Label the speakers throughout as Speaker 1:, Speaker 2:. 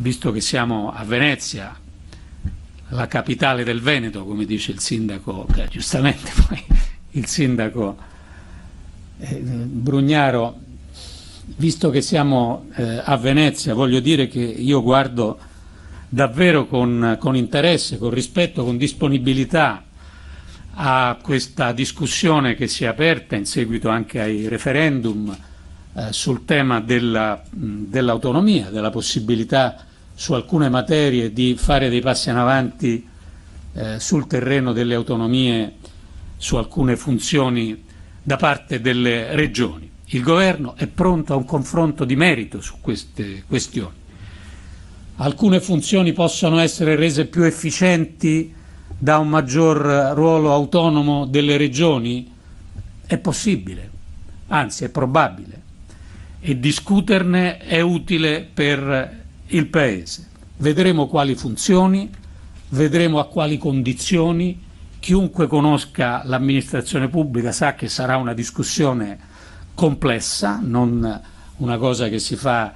Speaker 1: visto che siamo a Venezia, la capitale del Veneto, come dice il sindaco, che giustamente poi il sindaco eh, Brugnaro, visto che siamo eh, a Venezia, voglio dire che io guardo davvero con, con interesse, con rispetto, con disponibilità a questa discussione che si è aperta in seguito anche ai referendum eh, sul tema dell'autonomia, dell della possibilità di su alcune materie di fare dei passi in avanti eh, sul terreno delle autonomie, su alcune funzioni da parte delle regioni. Il governo è pronto a un confronto di merito su queste questioni. Alcune funzioni possono essere rese più efficienti da un maggior ruolo autonomo delle regioni? È possibile, anzi è probabile, e discuterne è utile per il Paese. Vedremo quali funzioni, vedremo a quali condizioni. Chiunque conosca l'amministrazione pubblica sa che sarà una discussione complessa, non una cosa che si fa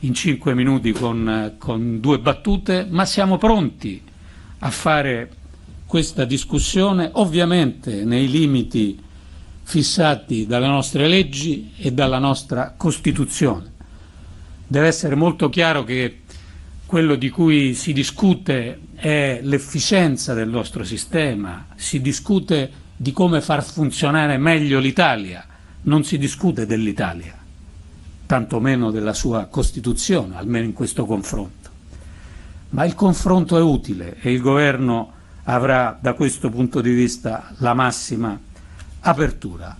Speaker 1: in cinque minuti con, con due battute, ma siamo pronti a fare questa discussione, ovviamente nei limiti fissati dalle nostre leggi e dalla nostra Costituzione. Deve essere molto chiaro che quello di cui si discute è l'efficienza del nostro sistema, si discute di come far funzionare meglio l'Italia, non si discute dell'Italia, tantomeno della sua Costituzione, almeno in questo confronto. Ma il confronto è utile e il Governo avrà da questo punto di vista la massima apertura.